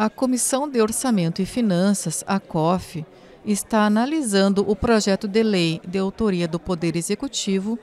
A Comissão de Orçamento e Finanças, a COF, está analisando o projeto de lei de autoria do Poder Executivo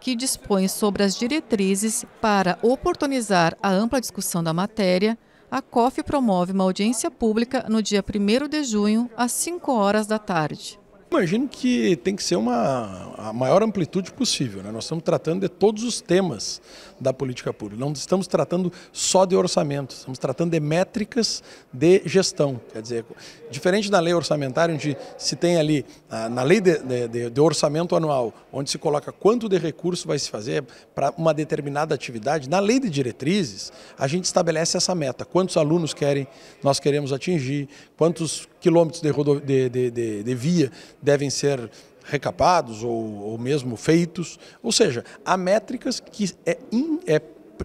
que dispõe sobre as diretrizes para oportunizar a ampla discussão da matéria. A COF promove uma audiência pública no dia 1 de junho, às 5 horas da tarde. Imagino que tem que ser uma a maior amplitude possível. Né? Nós estamos tratando de todos os temas da política pública. Não estamos tratando só de orçamento, estamos tratando de métricas de gestão. Quer dizer, diferente da lei orçamentária, onde se tem ali, ah, na lei de, de, de orçamento anual, onde se coloca quanto de recurso vai se fazer para uma determinada atividade, na lei de diretrizes, a gente estabelece essa meta. Quantos alunos querem, nós queremos atingir, quantos quilômetros de, de, de, de via devem ser recapados ou, ou, mesmo feitos. Ou seja, há métricas que é, in, é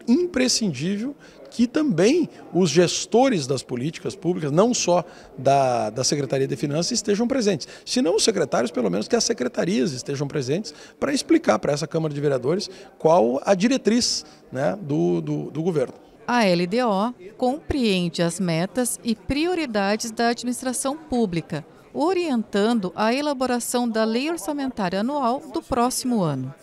imprescindível que também os gestores das políticas públicas, não só da, da Secretaria de Finanças, estejam presentes. Se não os secretários, pelo menos que as secretarias estejam presentes para explicar para essa Câmara de Vereadores qual a diretriz né, do, do, do governo. A LDO compreende as metas e prioridades da administração pública, orientando a elaboração da lei orçamentária anual do próximo ano.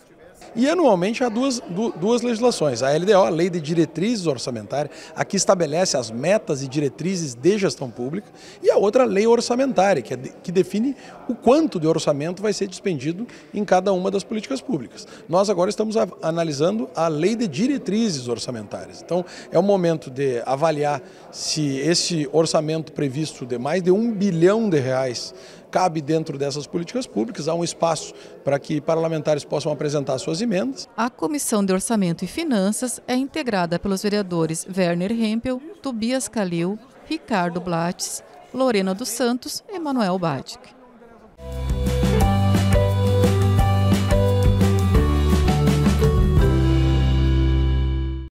E anualmente há duas, duas legislações. A LDO, a Lei de Diretrizes Orçamentárias, que estabelece as metas e diretrizes de gestão pública, e a outra, a Lei Orçamentária, que, é de, que define o quanto de orçamento vai ser dispendido em cada uma das políticas públicas. Nós agora estamos a, analisando a Lei de Diretrizes Orçamentárias. Então, é o momento de avaliar se esse orçamento previsto de mais de um bilhão de reais cabe dentro dessas políticas públicas, há um espaço para que parlamentares possam apresentar suas emendas. A Comissão de Orçamento e Finanças é integrada pelos vereadores Werner Hempel, Tobias Calil, Ricardo Blates, Lorena dos Santos e Manuel Batic.